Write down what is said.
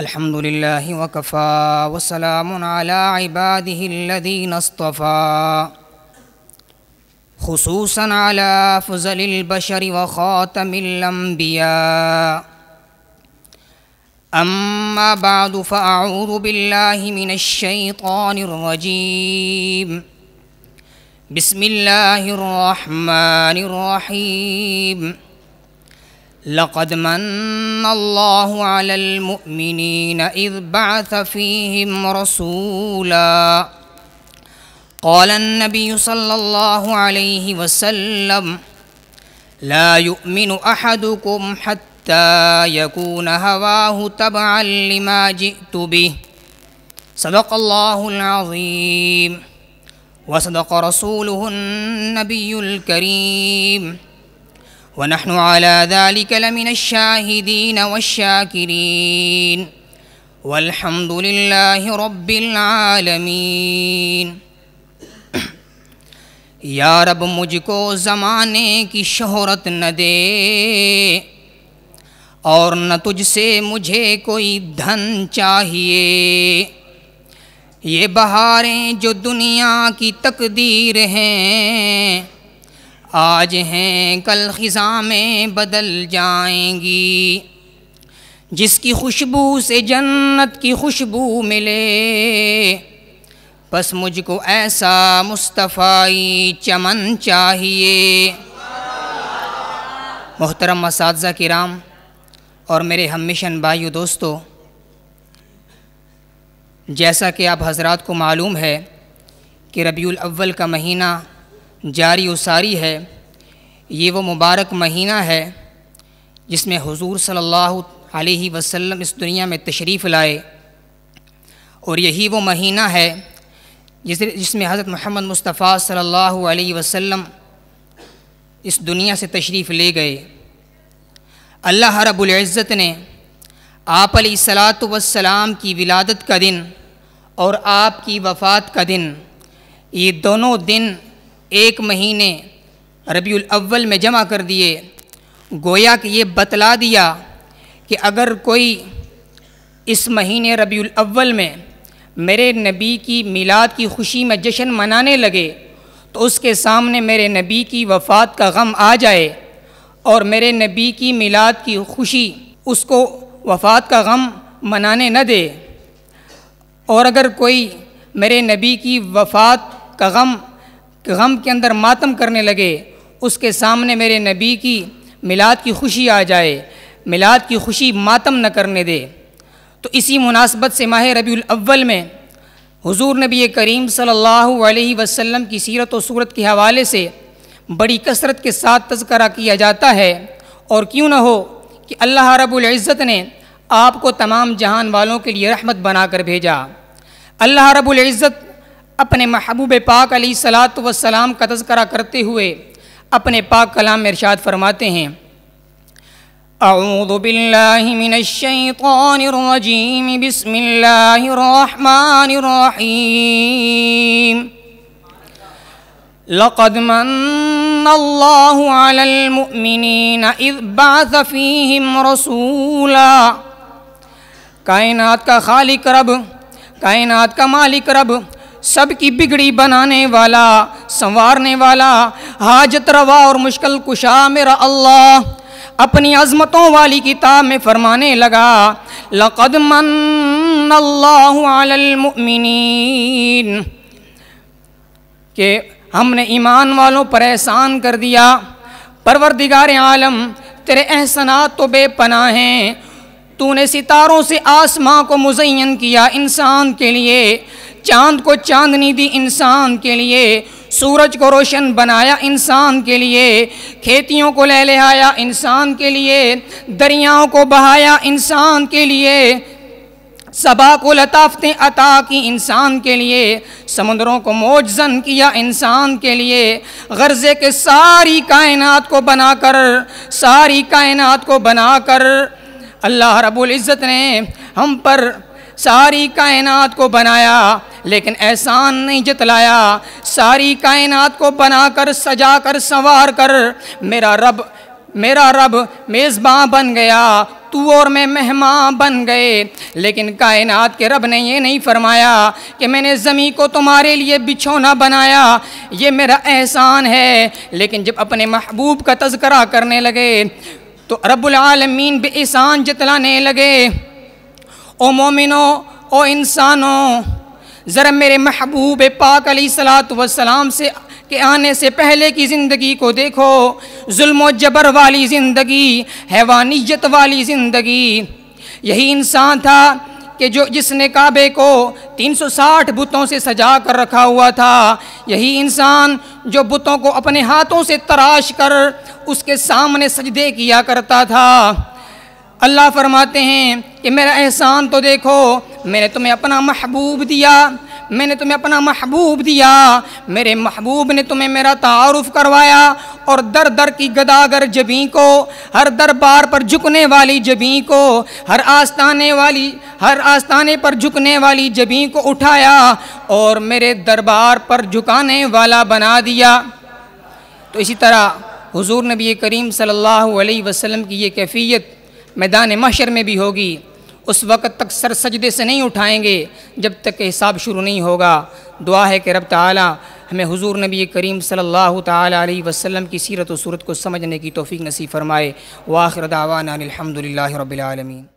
الحمد لله وكفى وسلام على عباده الذين اصطفى خصوصا على فزل البشر وخاتم الأنبياء أما بعد فأعوذ بالله من الشيطان الرجيم بسم الله الرحمن الرحيم لقد من الله على المؤمنين إذ بعث فيهم رسولا قال النبي صلى الله عليه وسلم لا يؤمن أحدكم حتى يكون هواه تبعا لما جئت به صدق الله العظيم وصدق رسوله النبي الكريم ونحن على ذلك لمن الشاهدين والشاكرين والحمد لله رب العالمين या रब मुझको ज़माने की शहरत न दे और न तुझसे मुझे कोई धन चाहिए ये बहारें जो दुनिया की तकदीर हैं आज हैं कल ख़ज़ा में बदल जाएंगी जिसकी खुशबू से जन्नत की खुशबू मिले बस मुझको ऐसा मुस्तफ़ाई चमन चाहिए मोहतरम इस कराम और मेरे हम मिशन भाइयों दोस्तों जैसा कि आप हजरात को मालूम है कि रबी अव्वल का महीना जारी उसारी है ये वो मुबारक महीना है जिसमें हुजूर सल्लल्लाहु अलैहि वसल्लम इस दुनिया में तशरीफ़ लाए और यही वो महीना है जिस जिसमें हज़रत मोहम्मद मुस्तफ़ा सल्लल्लाहु अलैहि वसल्लम इस दुनिया से तशरीफ़ ले गए अल्लाह इज़्ज़त ने आप सलात वसलाम की विलादत का दिन और आपकी वफ़ात का दिन ये दोनों दिन एक महीने रबील अव्वल में जमा कर दिए गोया कि ये बतला दिया कि अगर कोई इस महीने रबील अव्वल में मेरे नबी की मिलाद की खुशी में जश्न मनाने लगे तो उसके सामने मेरे नबी की वफ़ात का गम आ जाए और मेरे नबी की मिलाद की खुशी उसको वफ़ात का गम मनाने न दे और अगर कोई मेरे नबी की वफ़ात का गम कि गम के अंदर मातम करने लगे उसके सामने मेरे नबी की मिलाद की खुशी आ जाए मिलाद की खुशी मातम न करने दे तो इसी मुनासबत से माह रबी अव्वल में हुजूर नबी करीम सल्लल्लाहु अलैहि वसल्लम की सीरत और सूरत के हवाले से बड़ी कसरत के साथ तस्करा किया जाता है और क्यों न हो कि अल्लाह रबुल्ज़त ने आपको तमाम जहान वालों के लिए रहमत बनाकर भेजा अल्लाह रबुल्ज़त अपने महबूब पाक अली सलात वसलाम का तस्करा करते हुए अपने पाक कलाम इरशाद फरमाते हैं أعوذ بالله من الشيطان الرجيم بسم الله الرحمن الرحيم لقد من الله على المؤمنين إذ بعث فيهم رسولا कायनात का खालिक रब कायनात का मालिक रब सबकी बिगड़ी बनाने वाला संवारने वाला हाजत रवा और मुश्किल कुशा मेरा अल्लाह अपनी अजमतों वाली किताब में फरमाने लगा लक़द मन्नल्लाहुअलमिनीन के हमने ईमान वालों पर एहसान कर दिया परवरदिगार आलम तेरे एहसना तो बेपना हैं तूने सितारों से आसमां को मुजयन किया इंसान के लिए चांद को चांदनी दी इंसान के लिए सूरज को रोशन बनाया इंसान के लिए खेतियों को ले आया इंसान के लिए दरियाओं को बहाया इंसान के लिए सबा को लताफतें अता की इंसान के लिए समुद्रों को मोजन किया इंसान के लिए गर्ज़े के सारी कायनात को बनाकर सारी कायनात को बनाकर अल्लाह रबुल इज़्ज़त ने हम पर सारी कायनात को बनाया लेकिन एहसान नहीं जतलाया सारी कायनात को बनाकर सजा कर संवार कर मेरा रब मेरा रब मेजबान बन गया तू और मैं मेहमान बन गए लेकिन कायनात के रब ने ये नहीं फरमाया कि मैंने ज़मीन को तुम्हारे लिए बिछौना बनाया ये मेरा एहसान है लेकिन जब अपने महबूब का तस्करा करने लगे तो रबालमीन एहसान जतलाने लगे ओ मोमिनो ओ इंसानों ज़रा मेरे महबूब पाक सलाम से के आने से पहले की ज़िंदगी को देखो जुल्म जबर वाली ज़िंदगी हैवानियत वाली ज़िंदगी यही इंसान था कि जो जिसने काबे को 360 बुतों से सजा कर रखा हुआ था यही इंसान जो बुतों को अपने हाथों से तराश कर उसके सामने सजदे किया करता था अल्लाह फरमाते हैं कि मेरा एहसान तो देखो मैंने तुम्हें अपना महबूब दिया मैंने तुम्हें अपना महबूब दिया मेरे महबूब ने तुम्हें मेरा तारफ़ करवाया और दर दर की गदागर जबी को हर दरबार पर झुकने वाली जबी को हर आस्ताने वाली हर आस्ताने पर झुकने वाली जबी को उठाया और मेरे दरबार पर झुकाने वाला बना दिया तो इसी तरह हुजूर नबी करीम सल्लल्लाहु अलैहि वसल्लम की ये कैफियत मैदान मशर में भी होगी उस वक़्त तक सर सजदे से नहीं उठाएंगे जब तक के हिसाब शुरू नहीं होगा दुआ है कि रब ताला हमें हुजूर नबी करीम सल्लल्लाहु अलैहि वसल्लम की सीरत व सूरत को समझने की तोफ़ी नसीब फ़रमाए वाखिर दावाना अलहमदिल्ला